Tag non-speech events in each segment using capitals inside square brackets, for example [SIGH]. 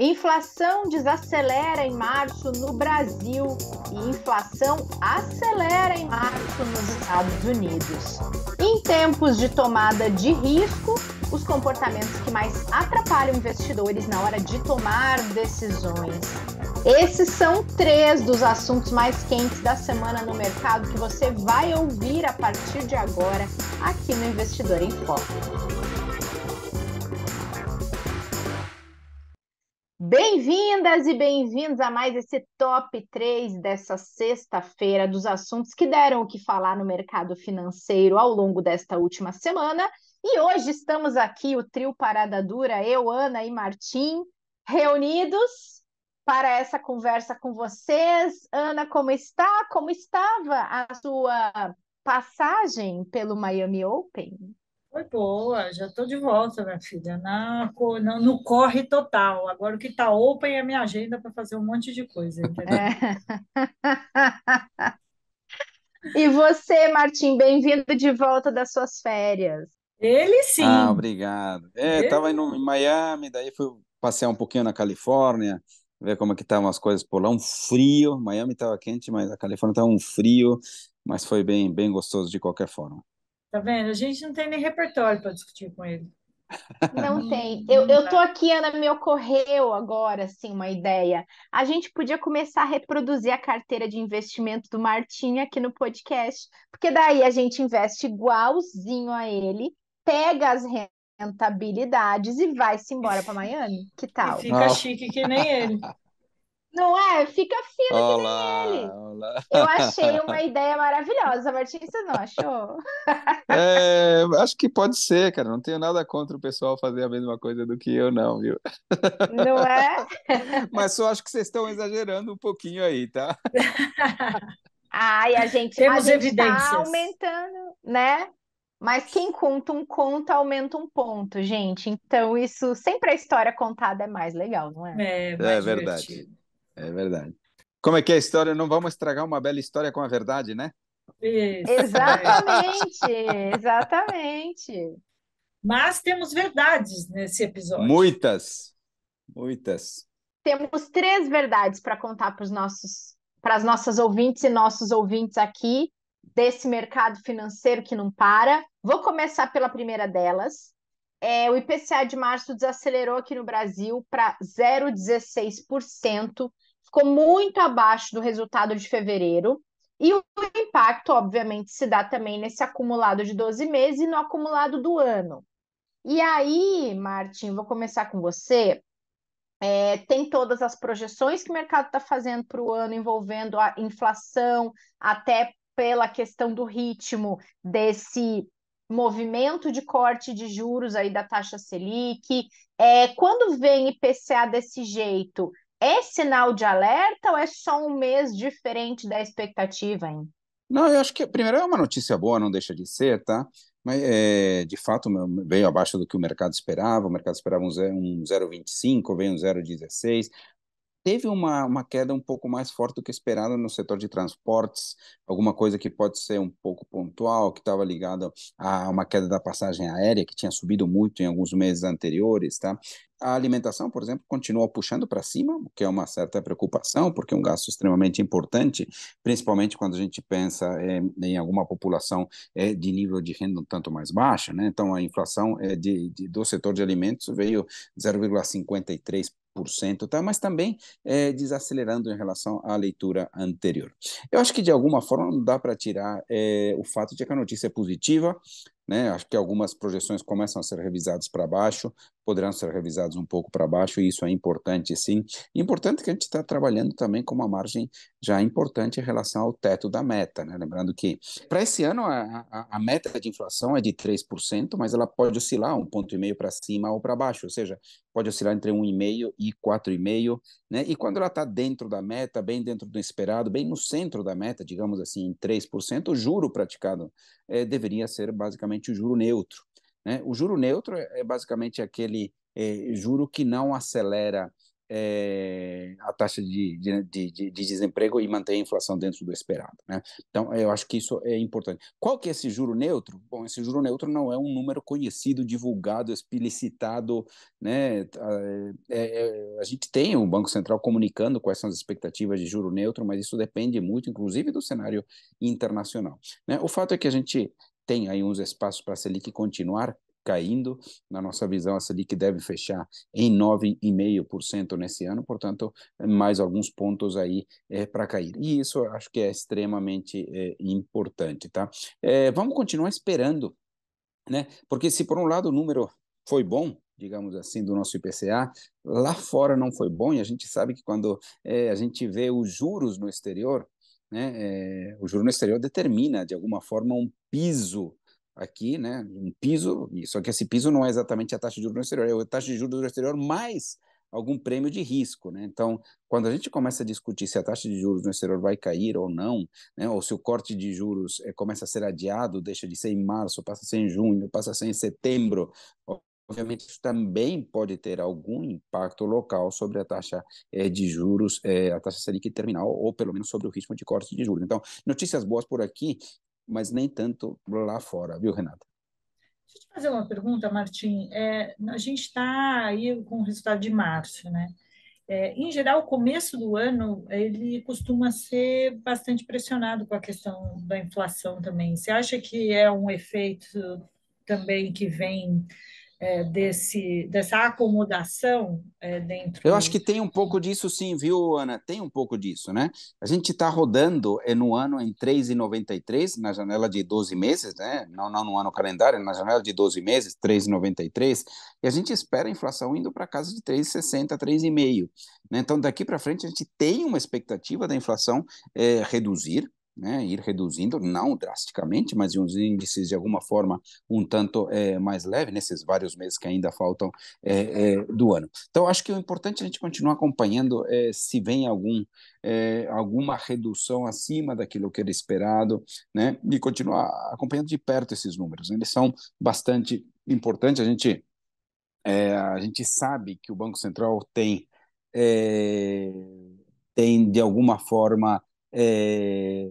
Inflação desacelera em março no Brasil e inflação acelera em março nos Estados Unidos. Em tempos de tomada de risco, os comportamentos que mais atrapalham investidores na hora de tomar decisões. Esses são três dos assuntos mais quentes da semana no mercado que você vai ouvir a partir de agora aqui no Investidor em Foco. Bem-vindas e bem-vindos a mais esse top 3 dessa sexta-feira dos assuntos que deram o que falar no mercado financeiro ao longo desta última semana. E hoje estamos aqui, o trio Parada Dura, eu, Ana e Martim, reunidos para essa conversa com vocês. Ana, como está? Como estava a sua passagem pelo Miami Open? Foi boa, já estou de volta, minha filha, na, na, no corre total. Agora o que está open é minha agenda para fazer um monte de coisa, é. [LAUGHS] E você, Martim, bem-vindo de volta das suas férias. Ele sim. Ah, obrigado. É, em Miami, daí fui passear um pouquinho na Califórnia, ver como é que estavam tá as coisas por lá, um frio, Miami estava quente, mas a Califórnia estava tá um frio, mas foi bem, bem gostoso de qualquer forma. Tá vendo? A gente não tem nem repertório para discutir com ele. Não tem. Eu, eu tô aqui, Ana, me ocorreu agora, assim, uma ideia. A gente podia começar a reproduzir a carteira de investimento do Martim aqui no podcast, porque daí a gente investe igualzinho a ele, pega as rentabilidades e vai-se embora para Miami. Que tal? E fica chique que nem ele. [LAUGHS] Não é? Fica fino olá, que nem ele. Olá. Eu achei uma ideia maravilhosa, Martins, você não achou? [LAUGHS] É, acho que pode ser, cara. Não tenho nada contra o pessoal fazer a mesma coisa do que eu, não, viu? Não é? [LAUGHS] Mas só acho que vocês estão exagerando um pouquinho aí, tá? [LAUGHS] Ai, a gente, Temos a gente tá evidências. tá aumentando, né? Mas quem conta um conto aumenta um ponto, gente. Então, isso sempre a história contada é mais legal, não é? É, é divertido. verdade. É verdade. Como é que é a história? Não vamos estragar uma bela história com a verdade, né? Isso. Exatamente, exatamente. Mas temos verdades nesse episódio. Muitas, muitas. Temos três verdades para contar para os nossos, para as nossas ouvintes e nossos ouvintes aqui desse mercado financeiro que não para. Vou começar pela primeira delas. É, o IPCA de março desacelerou aqui no Brasil para 0,16% ficou muito abaixo do resultado de fevereiro. E o impacto, obviamente, se dá também nesse acumulado de 12 meses e no acumulado do ano. E aí, Martin, vou começar com você. É, tem todas as projeções que o mercado está fazendo para o ano envolvendo a inflação, até pela questão do ritmo desse movimento de corte de juros aí da taxa Selic. É, quando vem IPCA desse jeito, é sinal de alerta ou é só um mês diferente da expectativa, hein? Não, eu acho que primeiro é uma notícia boa, não deixa de ser, tá? Mas é, de fato veio abaixo do que o mercado esperava. O mercado esperava um, um veio um 0,16. Teve uma, uma queda um pouco mais forte do que esperado no setor de transportes, alguma coisa que pode ser um pouco pontual, que estava ligada a uma queda da passagem aérea, que tinha subido muito em alguns meses anteriores, tá? a alimentação, por exemplo, continua puxando para cima, o que é uma certa preocupação, porque é um gasto extremamente importante, principalmente quando a gente pensa é, em alguma população é, de nível de renda um tanto mais baixa. Né? Então, a inflação é, de, de, do setor de alimentos veio 0,53%. Tá, mas também é, desacelerando em relação à leitura anterior. Eu acho que de alguma forma não dá para tirar é, o fato de que a notícia é positiva, né? Acho que algumas projeções começam a ser revisadas para baixo, poderão ser revisados um pouco para baixo, e isso é importante sim. importante que a gente está trabalhando também com uma margem já importante em relação ao teto da meta, né? Lembrando que para esse ano a, a, a, meta de inflação é de 3%, mas ela pode oscilar um ponto e meio para cima ou para baixo, ou seja, pode oscilar entre 1,5% e 4,5%, né? E quando ela está dentro da meta, bem dentro do esperado, bem no centro da meta, digamos assim, em 3%, o juro praticado é, deveria ser basicamente o juro neutro. Né? O juro neutro é, é basicamente aquele é, juro que não acelera é, a taxa de, de, de, de, desemprego e mantém a inflação dentro do esperado. Né? Então, eu acho que isso é importante. Qual que é esse juro neutro? Bom, esse juro neutro não é um número conhecido, divulgado, explicitado. Né? Tá, é, é, é, a gente tem o Banco Central comunicando quais são as expectativas de juro neutro, mas isso depende muito, inclusive, do cenário internacional. Né? O fato é que a gente tem aí uns espaços para a Selic continuar caindo. Na nossa visão, a Selic deve fechar em 9,5% nesse ano, portanto, mais alguns pontos aí é, eh, para cair. E isso acho que é extremamente é, importante, tá? É, vamos continuar esperando, né? Porque se por um lado o número foi bom, digamos assim, do nosso IPCA, lá fora não foi bom, e a gente sabe que quando é, a gente vê os juros no exterior, né, é, o juro no exterior determina, de alguma forma, um piso aqui, né, um piso, só que esse piso não é exatamente a taxa de juros no exterior, é a taxa de juros no exterior mais algum prêmio de risco, né? Então, quando a gente começa a discutir se a taxa de juros no exterior vai cair ou não, né? Ou se o corte de juros é, começa a ser adiado, deixa de ser em março, passa a ser em junho, passa a ser em setembro, ou, obviamente isso também pode ter algum impacto local sobre a taxa é, de juros, é, a taxa Selic terminal, ou pelo menos sobre o ritmo de corte de juros. Então, notícias boas por aqui, mas nem tanto lá fora, viu, Renata? Deixa eu te fazer uma pergunta, Martim. É, a gente está aí com o resultado de março, né? É, em geral, o começo do ano ele costuma ser bastante pressionado com a questão da inflação também. Você acha que é um efeito também que vem é, desse, dessa acomodação é, dentro. Eu acho que tem um pouco disso, sim, viu, Ana? Tem um pouco disso, né? A gente está rodando é, no ano em 3,93, na janela de 12 meses, né? Não, não no ano calendário, na janela de 12 meses, 3,93, e a gente espera a inflação indo para casa de 3,60, 3,5. Né? Então, daqui para frente, a gente tem uma expectativa da inflação é, reduzir, né, ir reduzindo, não drasticamente, mas uns índices de alguma forma um tanto é, mais leve nesses vários meses que ainda faltam é, é, do ano. Então, acho que o importante é a gente continuar acompanhando se vem algum, alguma redução acima daquilo que era esperado, né, e continuar acompanhando de perto esses números. Eles são bastante importantes, a gente, a gente sabe que o Banco Central tem, tem de alguma forma, é,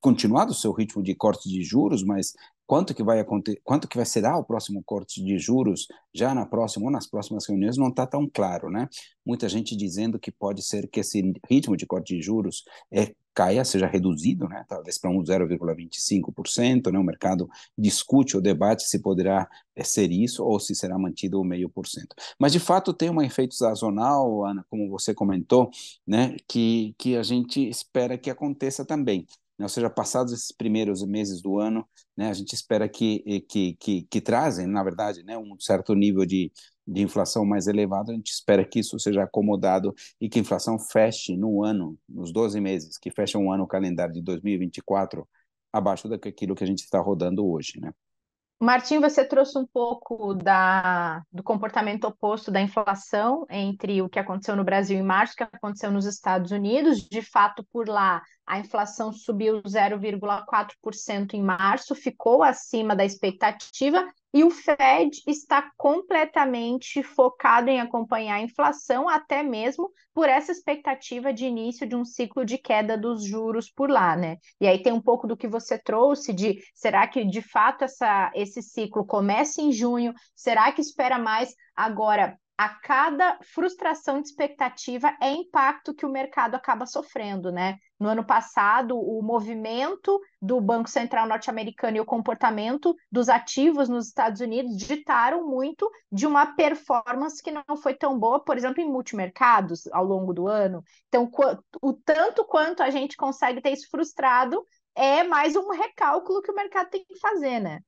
continuado o seu ritmo de corte de juros, mas quanto que vai acontecer, quanto que vai será o próximo corte de juros já na próxima ou nas próximas reuniões não está tão claro, né? Muita gente dizendo que pode ser que esse ritmo de corte de juros é, caia, seja reduzido, né? Talvez para um 0,25%, né? O mercado discute ou debate se poderá é, ser isso ou se será mantido o meio por cento. Mas de fato tem um efeito sazonal, Ana, como você comentou, né? Que que a gente espera que aconteça também né? ou seja, passados esses primeiros meses do ano, né, a gente espera que, que, que, que trazem, na verdade, né, um certo nível de, de inflação mais elevado, a gente espera que isso seja acomodado e que a inflação feche no ano, nos 12 meses, que fecha um ano o calendário de 2024, abaixo daquilo que a gente está rodando hoje. Né? Martim, você trouxe um pouco da, do comportamento oposto da inflação entre o que aconteceu no Brasil em março e o que aconteceu nos Estados Unidos. De fato, por lá, a inflação subiu 0,4% em março, ficou acima da expectativa, e o Fed está completamente focado em acompanhar a inflação, até mesmo por essa expectativa de início de um ciclo de queda dos juros por lá, né? E aí tem um pouco do que você trouxe de será que de fato essa, esse ciclo começa em junho? Será que espera mais agora a cada frustração de expectativa é impacto que o mercado acaba sofrendo, né? No ano passado, o movimento do Banco Central norte-americano e o comportamento dos ativos nos Estados Unidos ditaram muito de uma performance que não foi tão boa, por exemplo, em multimercados ao longo do ano. Então, o tanto quanto a gente consegue ter isso frustrado é mais um recálculo que o mercado tem que fazer, né?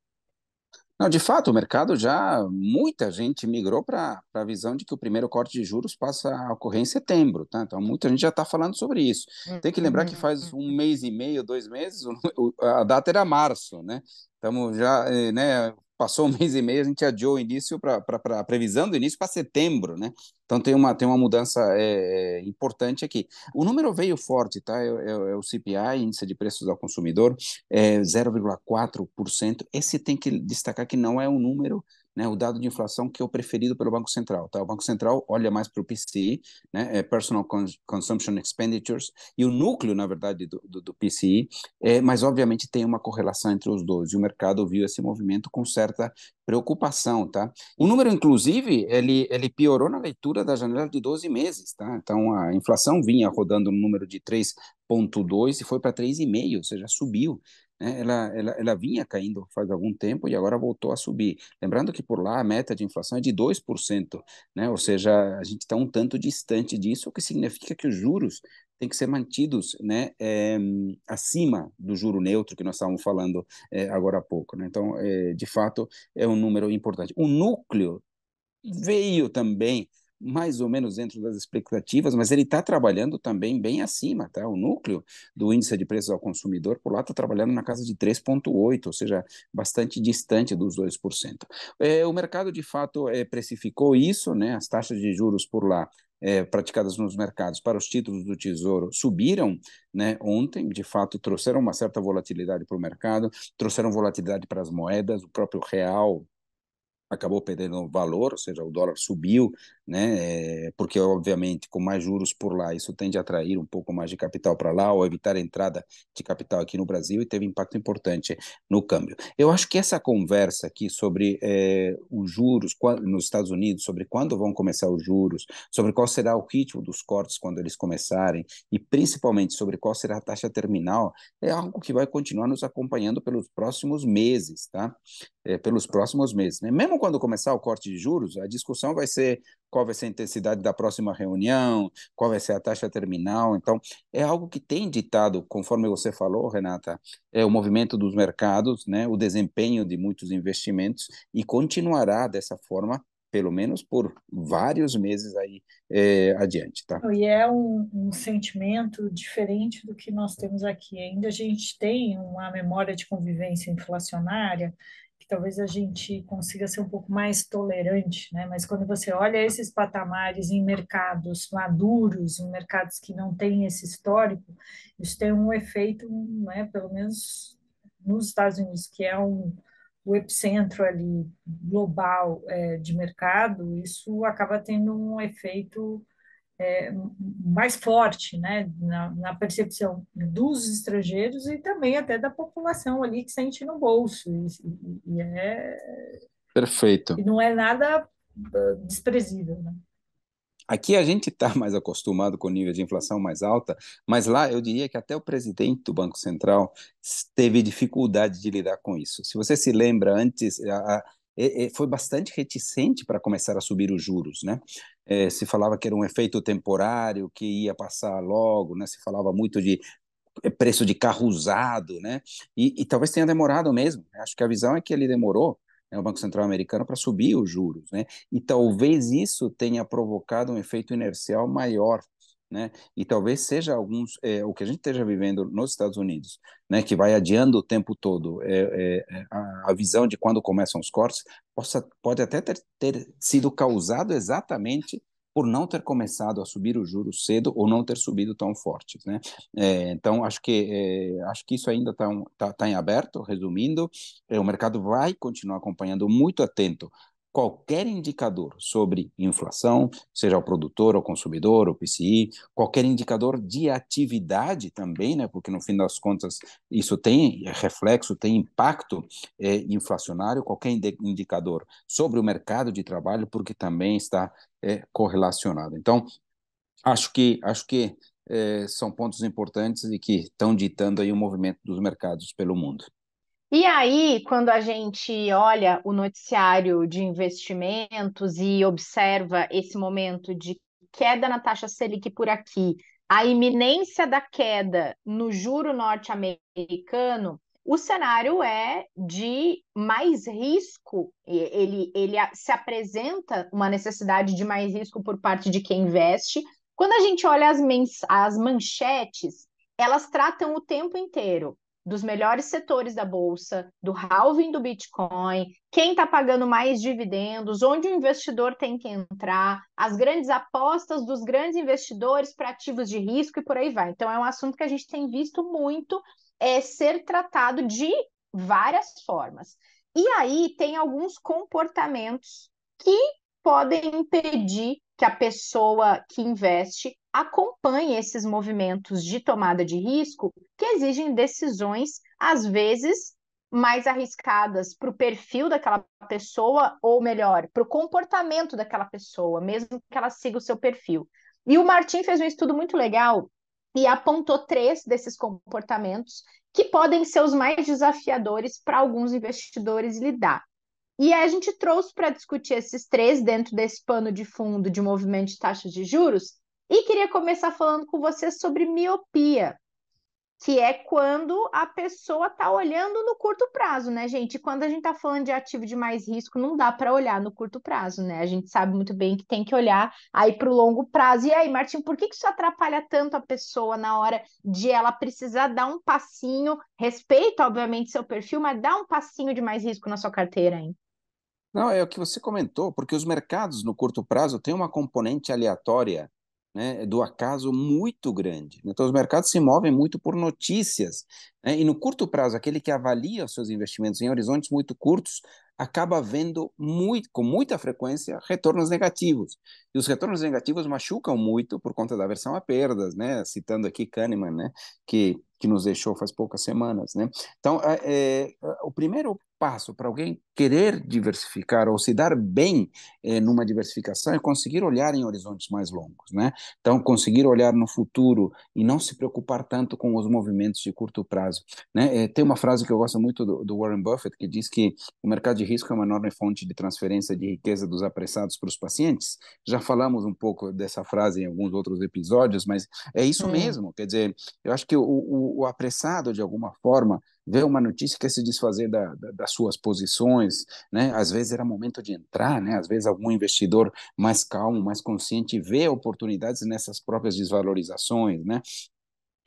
Não, de fato, o mercado já, muita gente migrou para a visão de que o primeiro corte de juros passa a ocorrer em setembro, tá? Então, muita gente já está falando sobre isso. Tem que lembrar que uhum, faz um uhum. mês e meio, dois meses, [LAUGHS] a data era março, né? Estamos já, eh, né, passou um [LAUGHS] mês e meio, a gente adiou o início para a previsão do início para setembro, né? Então tem uma, tem uma mudança é, é, importante aqui. O número veio forte, tá? É, é, é o CPI, Índice de Preços ao Consumidor, é 0,4%. Esse tem que destacar que não é um número né, o dado de inflação que é o preferido pelo Banco Central. Tá? O Banco Central olha mais para o PCI, né, é Personal Consumption Expenditures, e o núcleo, na verdade, do, do, do PCI, é, mas obviamente tem uma correlação entre os dois, e o mercado viu esse movimento com certa preocupação, tá? O número, inclusive, ele, ele piorou na leitura da janela de 12 meses, tá? Então, a inflação vinha rodando no número de 3,2 e foi para 3,5, ou seja, subiu né, ela, ela, ela vinha caindo faz algum tempo e agora voltou a subir. Lembrando que por lá a meta de inflação é de 2%, né, ou seja, a gente está um tanto distante disso, o que significa que os juros têm que ser mantidos né, é, acima do juro neutro que nós estávamos falando é, agora há pouco. Né? Então, é, de fato, é um número importante. O núcleo veio também mais ou menos dentro das expectativas, mas ele está trabalhando também bem acima, tá? O núcleo do índice de preços ao consumidor por lá está trabalhando na casa de 3,8, ou seja, bastante distante dos 2%. É, o mercado de fato é, precificou isso, né? As taxas de juros por lá é, praticadas nos mercados para os títulos do Tesouro subiram né, ontem, de fato, trouxeram uma certa volatilidade para o mercado, trouxeram volatilidade para as moedas, o próprio real acabou perdendo valor, ou seja, o dólar subiu, né? É, porque obviamente com mais juros por lá, isso tende a atrair um pouco mais de capital para lá ou evitar a entrada de capital aqui no Brasil e teve impacto importante no câmbio. Eu acho que essa conversa aqui sobre é, os juros nos Estados Unidos, sobre quando vão começar os juros, sobre qual será o ritmo dos cortes quando eles começarem e principalmente sobre qual será a taxa terminal, é algo que vai continuar nos acompanhando pelos próximos meses, tá? é, pelos próximos meses. Né? Mesmo quando começar o corte de juros, a discussão vai ser qual vai ser a intensidade da próxima reunião, qual vai ser a taxa terminal. Então, é algo que tem ditado, conforme você falou, Renata, é o movimento dos mercados, né? o desempenho de muitos investimentos e continuará dessa forma pelo menos por vários meses aí é, adiante, tá? E é um, um, sentimento diferente do que nós temos aqui. Ainda a gente tem uma memória de convivência inflacionária talvez a gente consiga ser um pouco mais tolerante, né? Mas quando você olha esses patamares em mercados maduros, em mercados que não têm esse histórico, isso tem um efeito, né? Pelo menos nos Estados Unidos, que é um, o epicentro ali global é, de mercado, isso acaba tendo um efeito é, mais forte né, na, na, percepção dos estrangeiros e também até da população ali que sente no bolso. E, e é. Perfeito. E não é nada ah, desprezível. Né? Aqui a gente está mais acostumado com o nível de inflação mais alta, mas lá eu diria que até o presidente do Banco Central teve dificuldade de lidar com isso. Se você se lembra, antes a, a, foi bastante reticente para começar a subir os juros, né? é, se falava que era um efeito temporário, que ia passar logo, né? se falava muito de eh, preço de carro usado, né? E, e talvez tenha demorado mesmo. Né, acho que a visão é que ele demorou, né, o Banco Central americano, para subir os juros, né? E talvez isso tenha provocado um efeito inercial maior né? E talvez seja alguns é, o que a gente esteja vivendo nos Estados Unidos, né? Que vai adiando o tempo todo é, é, é a, a, visão de quando começam os cortes possa, pode até ter, ter, sido causado exatamente por não ter começado a subir o juro cedo ou não ter subido tão forte, né? É, então acho que é, acho que isso ainda está tá, tá em aberto. Resumindo, o mercado vai continuar acompanhando muito atento qualquer indicador sobre inflação, seja ao produtor, ao consumidor, ao PCI, qualquer indicador de atividade também, né, porque no fim das contas isso tem reflexo, tem impacto é, inflacionário, qualquer indicador sobre o mercado de trabalho, porque também está é, correlacionado. Então, acho que acho que é, são pontos importantes e que estão ditando aí o movimento dos mercados pelo mundo. E aí, quando a gente olha o noticiário de investimentos e observa esse momento de queda na taxa Selic por aqui, a iminência da queda no juro norte-americano, o cenário é de mais risco. Ele, ele se apresenta uma necessidade de mais risco por parte de quem investe. Quando a gente olha as, as manchetes, elas tratam o tempo inteiro dos melhores setores da bolsa, do halving do Bitcoin, quem está pagando mais dividendos, onde o investidor tem que entrar, as grandes apostas dos grandes investidores para ativos de risco e por aí vai. Então, é um assunto que a gente tem visto muito é, ser tratado de várias formas. E aí tem alguns comportamentos que podem impedir que a pessoa que investe acompanhe esses movimentos de tomada de risco que exigem decisões, às vezes, mais arriscadas para o perfil daquela pessoa, ou melhor, para o comportamento daquela pessoa, mesmo que ela siga o seu perfil. E o Martin fez um estudo muito legal e apontou três desses comportamentos que podem ser os mais desafiadores para alguns investidores lidar. E a gente trouxe para discutir esses três dentro desse pano de fundo de movimento de taxas de juros. E queria começar falando com você sobre miopia, que é quando a pessoa está olhando no curto prazo, né, gente? Quando a gente está falando de ativo de mais risco, não dá para olhar no curto prazo, né? A gente sabe muito bem que tem que olhar aí para o longo prazo. E aí, Martim, por que isso atrapalha tanto a pessoa na hora de ela precisar dar um passinho? Respeita, obviamente, seu perfil, mas dá um passinho de mais risco na sua carteira, hein? Não, é o que você comentou, porque os mercados no curto prazo têm uma componente aleatória, né, do acaso muito grande. Então, os mercados se movem muito por notícias. Né? E no curto prazo, aquele que avalia os seus investimentos em horizontes muito curtos acaba vendo muito, com muita frequência retornos negativos. E os retornos negativos machucam muito por conta da aversão a perdas, né? citando aqui Kahneman, né? que que nos deixou faz poucas semanas. Né? Então, é, é, é, o primeiro passo para alguém querer diversificar ou se dar bem é, numa diversificação é conseguir olhar em horizontes mais longos, né? Então, conseguir olhar no futuro e não se preocupar tanto com os movimentos de curto prazo, né? É, tem uma frase que eu gosto muito do, do, Warren Buffett que diz que o mercado de risco é uma enorme fonte de transferência de riqueza dos apressados para os pacientes. Já falamos um pouco dessa frase em alguns outros episódios, mas é isso hum. mesmo. Quer dizer, eu acho que o, o o, apressado, de alguma forma, vê uma notícia quer se desfazer da, da, das suas posições, né? às vezes era momento de entrar, né? às vezes algum investidor mais calmo, mais consciente, vê oportunidades nessas próprias desvalorizações, né?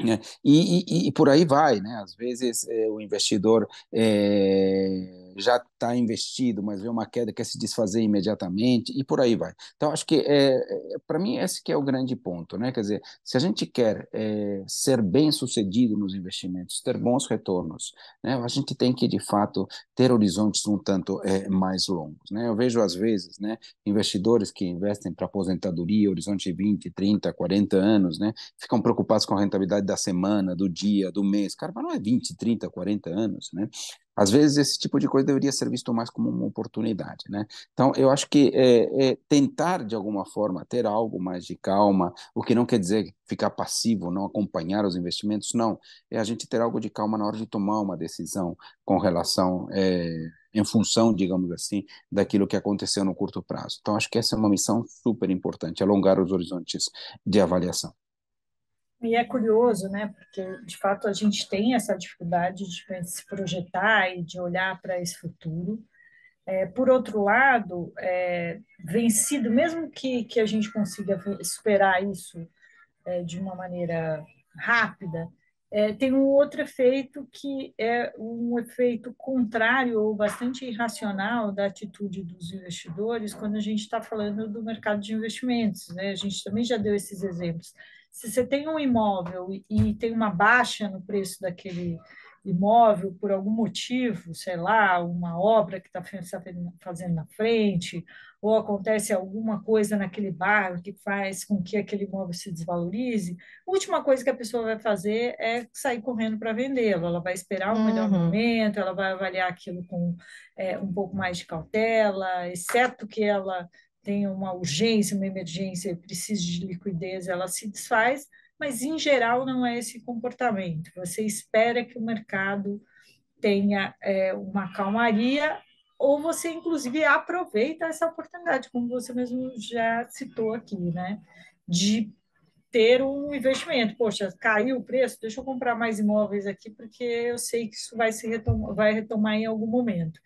né? E, e, e por aí vai, né? Às vezes é, o investidor é já está investido, mas vê uma queda, quer se desfazer imediatamente e por aí vai. Então, acho que, é, é para mim, esse que é o grande ponto, né? Quer dizer, se a gente quer é, ser bem sucedido nos investimentos, ter bons retornos, né? A gente tem que, de fato, ter horizontes um tanto é, mais longos, né? Eu vejo, às vezes, né, investidores que investem para aposentadoria, horizonte de 20, 30, 40 anos, né? Ficam preocupados com a rentabilidade da semana, do dia, do mês. Cara, mas não é 20, 30, 40 anos, né? Às vezes esse tipo de coisa deveria ser visto mais como uma oportunidade, né? Então eu acho que é, é tentar de alguma forma ter algo mais de calma, o que não quer dizer ficar passivo, não acompanhar os investimentos, não. É a gente ter algo de calma na hora de tomar uma decisão com relação é, em função, digamos assim, daquilo que aconteceu no curto prazo. Então acho que essa é uma missão super importante, alongar os horizontes de avaliação. E é curioso, né? Porque de fato a gente tem essa dificuldade de né, se projetar e de olhar para esse futuro. É, por outro lado, é, vencido, mesmo que, que a gente consiga superar isso é, de uma maneira rápida, é, tem um outro efeito que é um efeito contrário ou bastante irracional da atitude dos investidores quando a gente está falando do mercado de investimentos. Né? A gente também já deu esses exemplos se você tem um imóvel e tem uma baixa no preço daquele imóvel por algum motivo, sei lá, uma obra que está tá fazendo na frente, ou acontece alguma coisa naquele bairro que faz com que aquele imóvel se desvalorize, a última coisa que a pessoa vai fazer é sair correndo para vendê-lo. Ela vai esperar um uhum. melhor momento, ela vai avaliar aquilo com é, um pouco mais de cautela, exceto que ela tem uma urgência, uma emergência e precisa de liquidez, ela se desfaz, mas em geral não é esse comportamento. Você espera que o mercado tenha é, uma calmaria ou você inclusive aproveita essa oportunidade, como você mesmo já citou aqui, né? De ter um investimento. Poxa, caiu o preço, deixa eu comprar mais imóveis aqui, porque eu sei que isso vai se vai retomar em algum momento.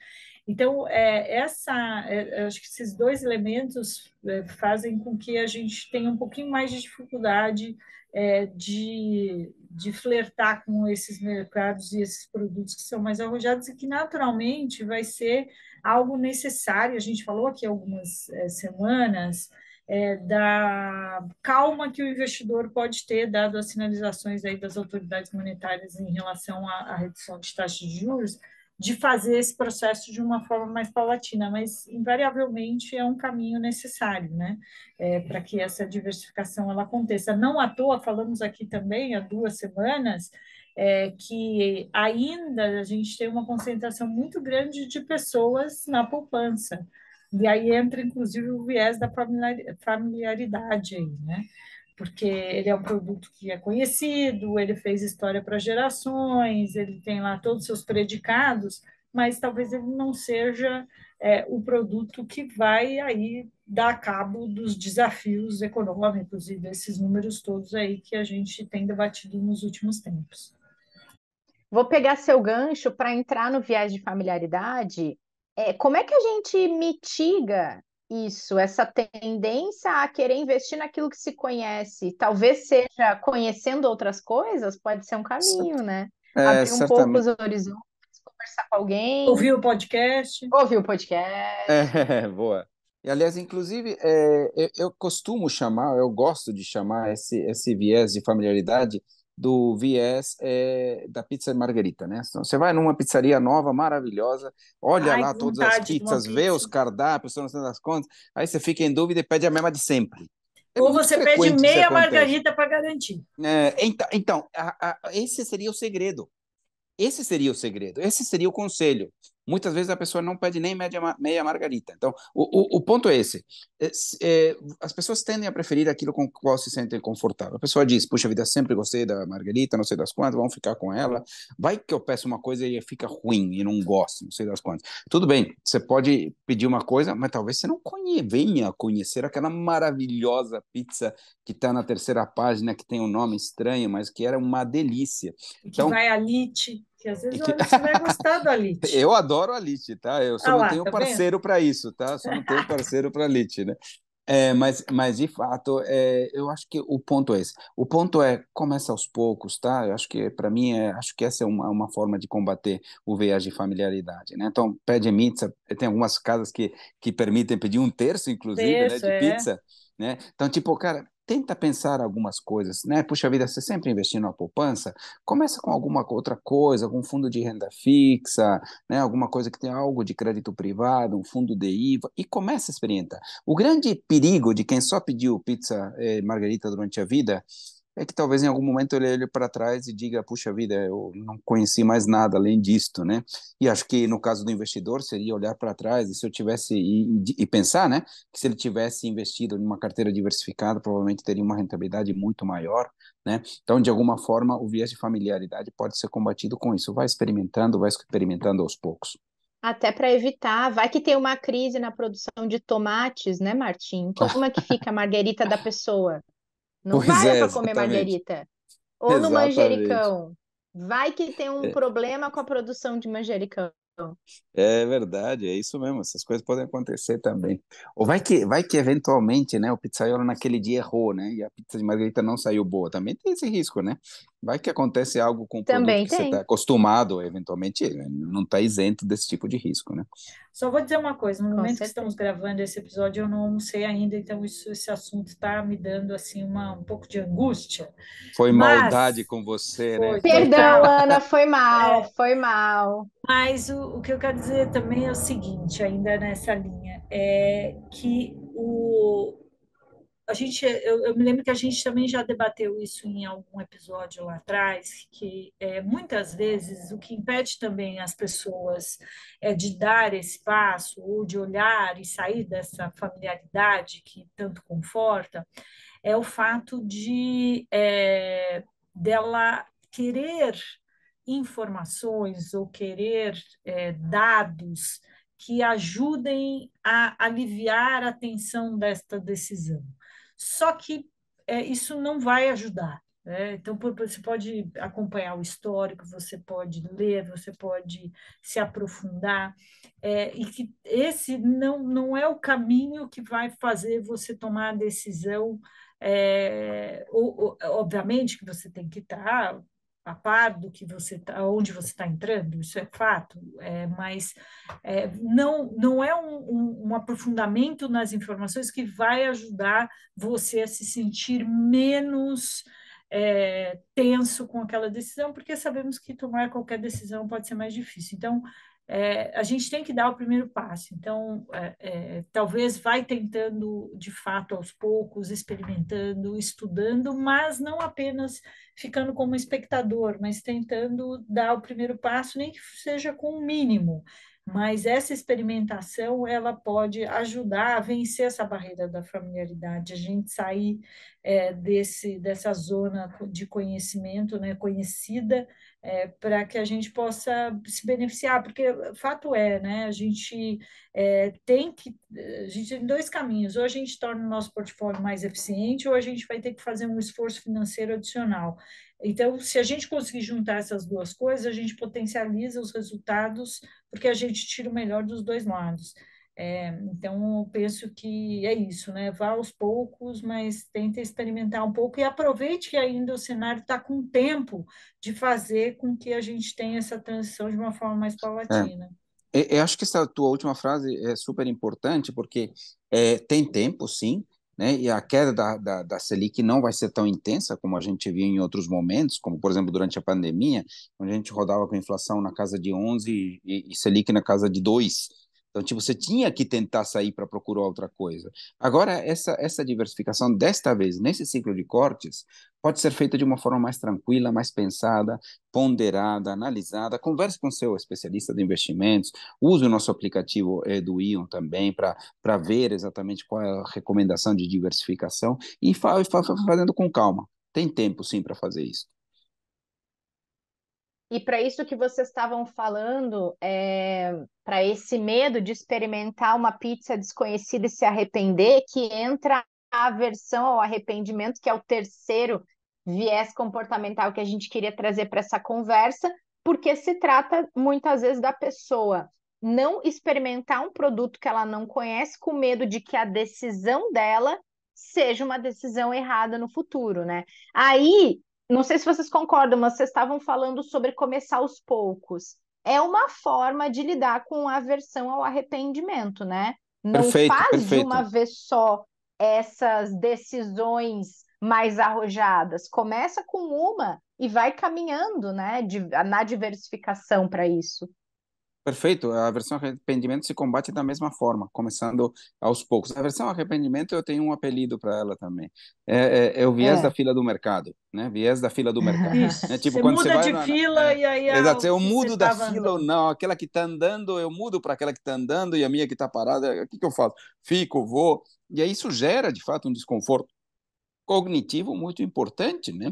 Então, é, essa, é, acho que esses dois elementos é, fazem com que a gente tenha um pouquinho mais de dificuldade é, de, de flertar com esses mercados e esses produtos que são mais arrojados e que naturalmente vai ser algo necessário. A gente falou aqui algumas é, semanas é, da calma que o investidor pode ter, dado as sinalizações aí das autoridades monetárias em relação à, à redução de taxa de juros de fazer esse processo de uma forma mais paulatina, mas invariavelmente é um caminho necessário, né, é, para que essa diversificação ela aconteça. Não à toa falamos aqui também há duas semanas é, que ainda a gente tem uma concentração muito grande de pessoas na poupança. E aí entra inclusive o viés da familiaridade aí, né? porque ele é um produto que é conhecido, ele fez história para gerações, ele tem lá todos os seus predicados, mas talvez ele não seja é, o produto que vai aí dar cabo dos desafios econômicos e desses números todos aí que a gente tem debatido nos últimos tempos. Vou pegar seu gancho para entrar no viés de familiaridade. É, como é que a gente mitiga isso, essa tendência a querer investir naquilo que se conhece, talvez seja conhecendo outras coisas, pode ser um caminho, né? É, Abrir um certamente. pouco os horizontes, conversar com alguém. Ouvir o podcast. Ouvir o podcast. É, [LAUGHS] boa. E, aliás, inclusive, é, eu, eu, costumo chamar, eu gosto de chamar esse, esse viés de familiaridade do viés é, da pizza margarita, né? Então, você vai numa pizzaria nova, maravilhosa, olha Ai, lá todas as pizzas, pizza. vê os cardápios, são das contas, aí você fica em dúvida e pede a mesma de sempre. É Ou você pede meia margarita para garantir. É, então, então a, a, esse seria o segredo. Esse seria o segredo, esse seria o conselho muitas vezes a pessoa não pede nem média, meia margarita. Então, o, o, o ponto é esse. É, é, as pessoas tendem a preferir aquilo com o qual se sentem confortável. A pessoa diz, puxa vida, sempre gostei da margarita, não sei das quantas, vamos ficar com ela. Vai que eu peço uma coisa e fica ruim e não gosto, não sei das quantas. Tudo bem, você pode pedir uma coisa, mas talvez você não conhe, venha conhecer aquela maravilhosa pizza que está na terceira página, que tem um nome estranho, mas que era uma delícia. Que então, vai a Lite às vezes que... você vai gostar da Alit. [LAUGHS] Eu adoro Alit, tá? Eu só ah, não lá, tenho tá parceiro para isso, tá? Só não tenho parceiro para Alit, né? É, mas, mas, de fato, é, eu acho que o ponto é esse. O ponto é, começa aos poucos, tá? Eu acho que, para mim, é, acho que essa é uma, uma forma de combater o viés de familiaridade, né? Então, pede pizza, tem algumas casas que, que permitem pedir um terço, inclusive, né, terço, né, de é. pizza, né? Então, tipo, cara, tenta pensar algumas coisas, né? Puxa vida, você sempre investindo na poupança, começa com alguma outra coisa, algum fundo de renda fixa, né? Alguma coisa que tenha algo de crédito privado, um fundo de IVA e começa a experimentar. O grande perigo de quem só pediu pizza eh, margarita durante a vida é que talvez em algum momento ele olhe para trás e diga, puxa vida, eu não conheci mais nada além disto, né? E acho que no caso do investidor seria olhar para trás e se eu tivesse e, e, pensar, né, que se ele tivesse investido em uma carteira diversificada, provavelmente teria uma rentabilidade muito maior, né? Então, de alguma forma, o viés de familiaridade pode ser combatido com isso. Vai experimentando, vai experimentando aos poucos até para evitar, vai que tem uma crise na produção de tomates, né, Martim? Como é que fica a marguerita da pessoa? Não pois para é, para comer margarita Ou exatamente. no manjericão. Vai que tem um é. problema com a produção de manjericão. É verdade, é isso mesmo. Essas coisas podem acontecer também. Ou vai que, vai que eventualmente, né, o pizzaiolo naquele dia errou, né, e a pizza de margarita não saiu boa. Também tem esse risco, né? Vai que acontece algo com o Também produto que tem. você está acostumado, eventualmente, né, não está isento desse tipo de risco, né? Só vou dizer uma coisa, no com momento certeza. que estamos gravando esse episódio, eu não almocei ainda, então isso, esse assunto está me dando, assim, uma, um pouco de angústia. Foi Mas... maldade com você, né? foi. né? Perdão, Ana, foi mal, é. foi mal. Mas o, o que eu quero dizer também é o seguinte, ainda nessa linha, é que o a gente, eu, eu, me lembro que a gente também já debateu isso em algum episódio lá atrás, que é, muitas vezes o que impede também as pessoas é, de dar esse passo ou de olhar e sair dessa familiaridade que tanto conforta é o fato de é, dela querer informações ou querer é, dados que ajudem a aliviar a tensão desta decisão. Só que é, isso não vai ajudar. Né? Então, por, você pode acompanhar o histórico, você pode ler, você pode se aprofundar, é, e que esse não, não é o caminho que vai fazer você tomar a decisão. É, ou, ou, obviamente que você tem que estar a par do que você tá, onde você está entrando, isso é fato, é, mas é, não, não é um, um, um, aprofundamento nas informações que vai ajudar você a se sentir menos é, tenso com aquela decisão, porque sabemos que tomar qualquer decisão pode ser mais difícil. Então, é, a gente tem que dar o primeiro passo. Então, é, é, talvez vai tentando, de fato, aos poucos, experimentando, estudando, mas não apenas ficando como espectador, mas tentando dar o primeiro passo, nem que seja com o um mínimo mas essa experimentação ela pode ajudar a vencer essa barreira da familiaridade, a gente sair é, desse, dessa zona de conhecimento né, conhecida é, para que a gente possa se beneficiar, porque fato é, né, a gente é, tem que, a gente tem dois caminhos, ou a gente torna o nosso portfólio mais eficiente, ou a gente vai ter que fazer um esforço financeiro adicional. Então, se a gente conseguir juntar essas duas coisas, a gente potencializa os resultados, porque a gente tira o melhor dos dois lados. É, então, eu penso que é isso, né? Vá aos poucos, mas tenta experimentar um pouco e aproveite que ainda o cenário está com tempo de fazer com que a gente tenha essa transição de uma forma mais paulatina. É. é eu acho que essa tua última frase é super importante, porque é, tem tempo, sim, né? e a queda da, da, da, Selic não vai ser tão intensa como a gente viu em outros momentos, como, por exemplo, durante a pandemia, onde a gente rodava com inflação na casa de 11 e, e Selic na casa de 2, então, tipo, você tinha que tentar sair para procurar outra coisa. Agora, essa, essa diversificação, desta vez, nesse ciclo de cortes, pode ser feita de uma forma mais tranquila, mais pensada, ponderada, analisada. Converse com seu especialista de investimentos, use o nosso aplicativo é, do Ion também para ver exatamente qual é a recomendação de diversificação e fa, fa, fazendo com calma. Tem tempo, sim, para fazer isso. E para isso que vocês estavam falando, é, eh, para esse medo de experimentar uma pizza desconhecida e se arrepender, que entra a aversão ao arrependimento, que é o terceiro viés comportamental que a gente queria trazer para essa conversa, porque se trata muitas vezes da pessoa não experimentar um produto que ela não conhece com medo de que a decisão dela seja uma decisão errada no futuro, né? Aí não sei se vocês concordam, mas vocês estavam falando sobre começar aos poucos. É uma forma de lidar com a aversão ao arrependimento, né? Não perfeito, faz perfeito. de uma vez só essas decisões mais arrojadas. Começa com uma e vai caminhando, né? na diversificação para isso. Perfeito, a versão arrependimento se combate é da mesma forma, começando aos poucos. A versão arrependimento eu tenho um apelido para ela também. É, é, é o viés é. da fila do mercado, né? Viés da fila do mercado. Isso. É, Tipo, você quando muda você vai de na, fila é. e aí. É Exato, eu mudo da fila ou não. Aquela que está andando, eu mudo para aquela que está andando e a minha que está parada. O que, que eu faço? Fico, vou. E aí isso gera, de fato, um desconforto cognitivo muito importante, né?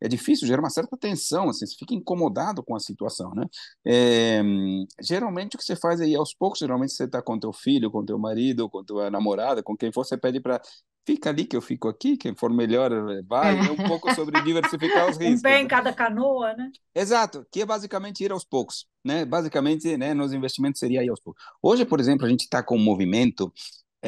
é difícil, gera uma certa tensão, assim, você fica incomodado com a situação, né? É, geralmente o que você faz aí aos poucos, geralmente você está com teu filho, com teu marido, com tua namorada, com quem for, você pede para fica ali que eu fico aqui, quem for melhor eh, vai, é um pouco sobre diversificar os [LAUGHS] riscos. Um bem né? cada canoa, né? Exato, que é basicamente ir aos poucos, né? Basicamente, né, nos investimentos seria ir aos poucos. Hoje, por exemplo, a gente está com um movimento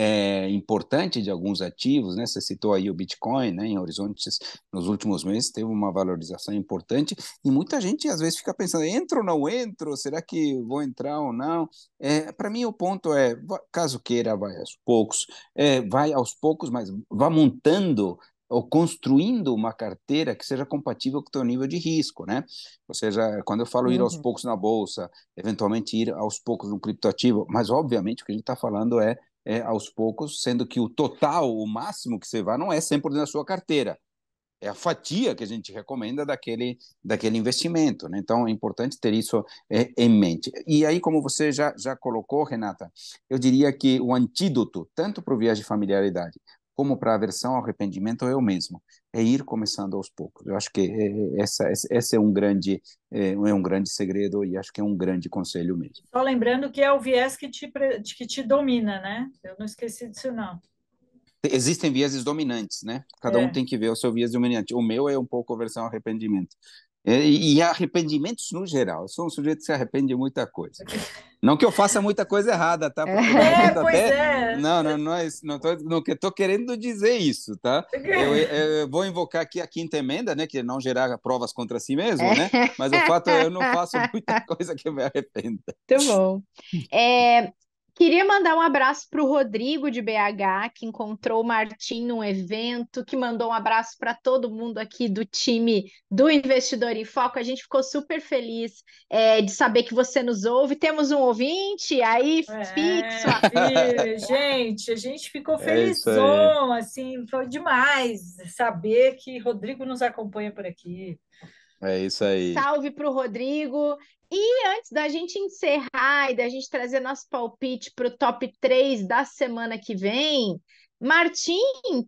é, importante de alguns ativos, né? Você citou aí o Bitcoin, né? Em horizontes nos últimos meses teve uma valorização importante e muita gente às vezes fica pensando, entro ou não entro? Será que vou entrar ou não? É, Para mim o ponto é, caso queira, vai aos poucos, é, vai aos poucos, mas vá montando ou construindo uma carteira que seja compatível com o teu nível de risco, né? Ou seja, quando eu falo ir aos uhum. poucos na bolsa, eventualmente ir aos poucos no criptoativo, mas obviamente o que a gente está falando é é, aos poucos, sendo que o total, o máximo que você vai, não é 100% da sua carteira. É a fatia que a gente recomenda daquele, daquele investimento. Né? Então, é importante ter isso é, em mente. E aí, como você já, já colocou, Renata, eu diria que o antídoto, tanto para o viagem familiaridade como para a ao arrependimento eu mesmo. É ir começando aos poucos. Eu acho que é, é, essa, esse é um grande é, é, um grande segredo e acho que é um grande conselho mesmo. Só lembrando que é o viés que te, que te domina, né? Eu não esqueci disso, não. Existem vieses dominantes, né? Cada é. um tem que ver o seu viés dominante. O meu é um pouco versão ao arrependimento. É, e, arrependimentos no geral. Eu sou um sujeito que se arrepende de muita coisa. [LAUGHS] Não que eu faça muita coisa errada, tá? é, é pois até... é. Não, não, não, é isso, não, tô, não tô querendo dizer isso, tá? [LAUGHS] Eu, eu, vou invocar aqui a quinta emenda, né? Que é não gerar provas contra si é. mesmo, né? Mas o fato é eu não faço [LAUGHS] muita coisa que eu me arrependa. Muito bom. É, Queria mandar um abraço para o Rodrigo de BH, que encontrou o Martim num evento, que mandou um abraço para todo mundo aqui do time do Investidor em Foco. A gente ficou super feliz é, de saber que você nos ouve. Temos um ouvinte aí é, fixo. gente, a gente ficou é felizão, é assim, foi demais saber que Rodrigo nos acompanha por aqui. É isso aí. Salve para o Rodrigo. E antes da gente encerrar e da gente trazer nosso palpite para o top 3 da semana que vem, Martim,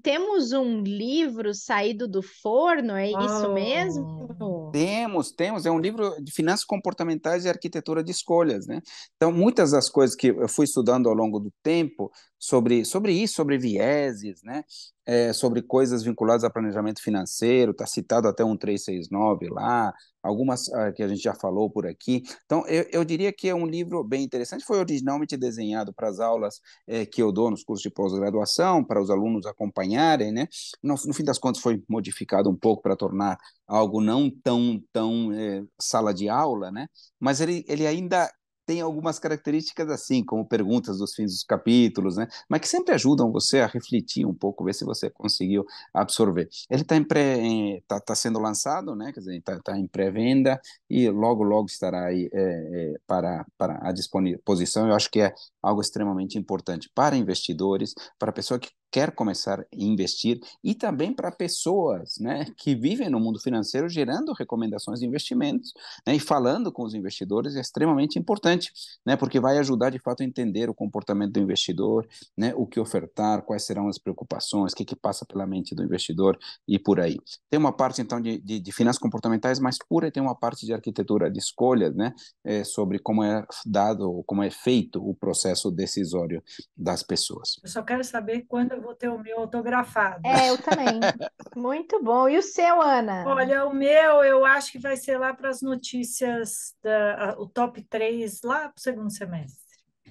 temos um livro saído do forno, é isso ah. mesmo? Temos, temos. É um livro de finanças comportamentais e arquitetura de escolhas, né? Então, muitas das coisas que eu fui estudando ao longo do tempo sobre, sobre isso, sobre vieses, né? É, sobre coisas vinculadas a planejamento financeiro, está citado até um 369 lá, algumas uh, que a gente já falou por aqui. Então, eu, eu, diria que é um livro bem interessante, foi originalmente desenhado para as aulas é, que eu dou nos cursos de pós-graduação, para os alunos acompanharem, né? No, no, fim das contas, foi modificado um pouco para tornar algo não tão, tão é, sala de aula, né? Mas ele, ele ainda tem algumas características assim, como perguntas dos fins dos capítulos, né? Mas que sempre ajudam você a refletir um pouco, ver se você conseguiu absorver. Ele está tá, tá sendo lançado, né? Quer dizer, está tá em pré-venda e logo, logo estará aí é, é, para, para a disposição. Eu acho que é algo extremamente importante para investidores, para a pessoa que quer começar a investir e também para pessoas né, que vivem no mundo financeiro gerando recomendações de investimentos né, e falando com os investidores é extremamente importante, né, porque vai ajudar de fato a entender o comportamento do investidor, né, o que ofertar, quais serão as preocupações, o que, que passa pela mente do investidor e por aí. Tem uma parte então de, de, de finanças comportamentais mais pura e tem uma parte de arquitetura de escolhas, né, é, sobre como é dado, como é feito o processo processo decisório das pessoas. Eu só quero saber quando eu vou ter o meu autografado. É, eu também. [LAUGHS] Muito bom. E o seu, Ana? Olha, o meu eu acho que vai ser lá para as notícias, da, o top 3 lá para o segundo semestre.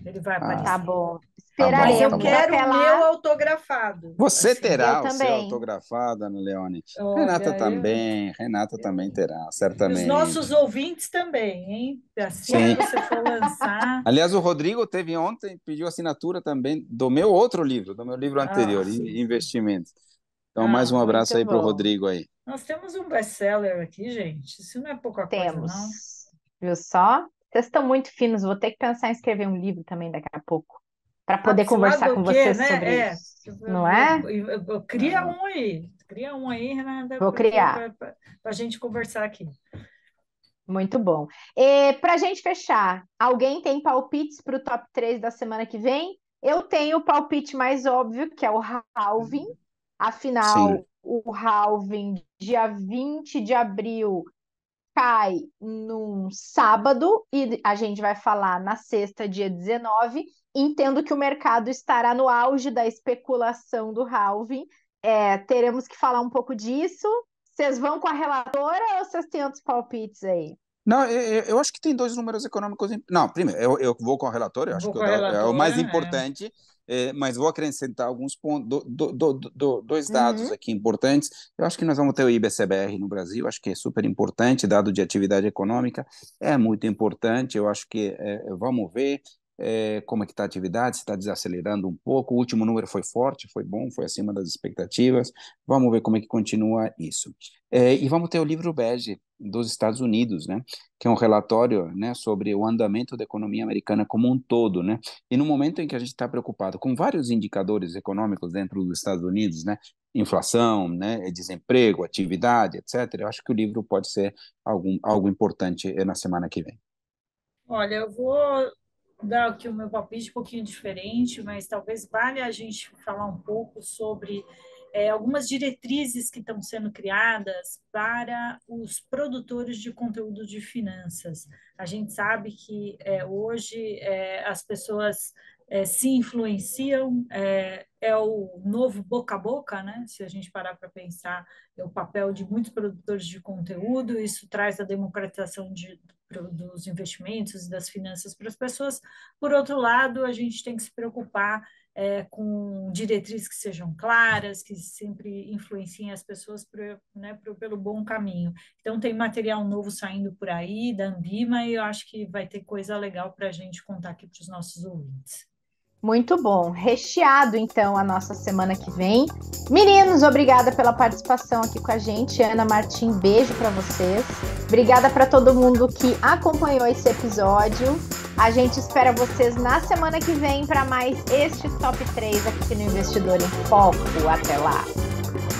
Ele vai ah. aparecer. Ah, tá bom. Tá Mas eu então. quero o meu autografado. Você assim, terá o também. seu autografado, Ana Leone. Renata também, Renata também terá, certamente. Os nossos ouvintes também, hein? Assim que você for lançar. [LAUGHS] Aliás, o Rodrigo teve ontem, pediu assinatura também do meu outro livro, do meu livro ah, anterior, ah, Investimentos. Então, ah, mais um abraço aí para o Rodrigo aí. Nós temos um best-seller aqui, gente. Isso não é pouca temos. coisa, não. Viu só? Vocês estão muito finos, vou ter que pensar em escrever um livro também daqui a pouco para poder conversar com vocês você né? sobre é. isso. Não é? Eu, eu, eu, cria um aí, cria um aí, Renata. Vou criar. Para a gente conversar aqui. Muito bom. Para a gente fechar, alguém tem palpites para o top 3 da semana que vem? Eu tenho o palpite mais óbvio, que é o halving. Afinal, Sim. o halving, dia 20 de abril, cai num sábado e a gente vai falar na sexta, dia 19. Entendo que o mercado estará no auge da especulação do halving. É, teremos que falar um pouco disso. Vocês vão com a relatora ou vocês têm outros palpites aí? Não, eu, eu, acho que tem dois números econômicos. Não, primeiro, eu, eu vou com a relatora eu acho vou que eu, relatora, é o mais é. importante é, mas vou acrescentar alguns pontos, do, do, do, dois dados uhum. aqui importantes. Eu acho que nós vamos ter o IBCBR no Brasil, acho que é super importante, dado de atividade econômica, é muito importante, eu acho que é, vamos ver é, como é que está a atividade, se está desacelerando um pouco. O último número foi forte, foi bom, foi acima das expectativas. Vamos ver como é que continua isso. É, e vamos ter o livro bege dos Estados Unidos, né, que é um relatório né, sobre o andamento da economia americana como um todo. Né? E no momento em que a gente está preocupado com vários indicadores econômicos dentro dos Estados Unidos, né, inflação, né, desemprego, atividade, etc., eu acho que o livro pode ser algum, algo importante eh, na semana que vem. Olha, eu vou dar aqui o meu palpite um pouquinho diferente, mas talvez valha a gente falar um pouco sobre é, algumas diretrizes que estão sendo criadas para os produtores de conteúdo de finanças. A gente sabe que é, hoje é, as pessoas é, se influenciam, é, é, o novo boca a boca, né? Se a gente parar para pensar, é o papel de muitos produtores de conteúdo, isso traz a democratização de, pro, dos investimentos e das finanças para as pessoas. Por outro lado, a gente tem que se preocupar é, com diretrizes que sejam claras, que sempre influenciem as pessoas pro, né, pro, pelo bom caminho. Então, tem material novo saindo por aí, da Ambima, e eu acho que vai ter coisa legal para a gente contar aqui para os nossos ouvintes. Muito bom. Recheado, então, a nossa semana que vem. Meninos, obrigada pela participação aqui com a gente. Ana Martim, beijo para vocês. Obrigada para todo mundo que acompanhou esse episódio. A gente espera vocês na semana que vem para mais este Top 3 aqui no Investidor em Foco. Até lá!